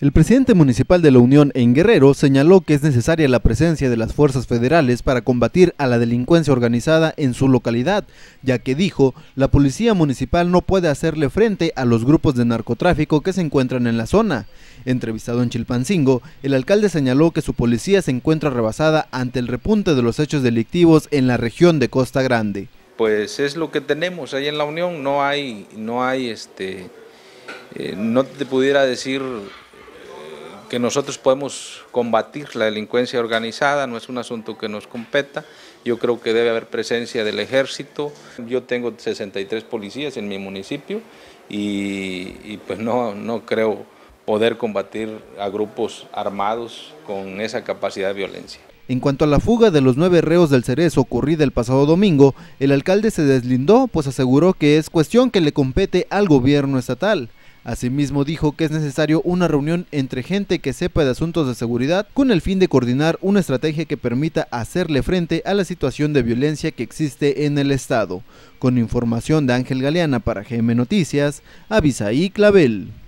El presidente municipal de la Unión en Guerrero señaló que es necesaria la presencia de las fuerzas federales para combatir a la delincuencia organizada en su localidad, ya que dijo, la policía municipal no puede hacerle frente a los grupos de narcotráfico que se encuentran en la zona. Entrevistado en Chilpancingo, el alcalde señaló que su policía se encuentra rebasada ante el repunte de los hechos delictivos en la región de Costa Grande. Pues es lo que tenemos ahí en la Unión, no hay, no hay este, eh, no te pudiera decir que nosotros podemos combatir la delincuencia organizada, no es un asunto que nos competa. Yo creo que debe haber presencia del ejército. Yo tengo 63 policías en mi municipio y, pues no, no creo poder combatir a grupos armados con esa capacidad de violencia. En cuanto a la fuga de los nueve reos del Cerezo ocurrida el pasado domingo, el alcalde se deslindó, pues aseguró que es cuestión que le compete al gobierno estatal. Asimismo dijo que es necesario una reunión entre gente que sepa de asuntos de seguridad con el fin de coordinar una estrategia que permita hacerle frente a la situación de violencia que existe en el Estado. Con información de Ángel Galeana para GM Noticias, Avisaí Clavel.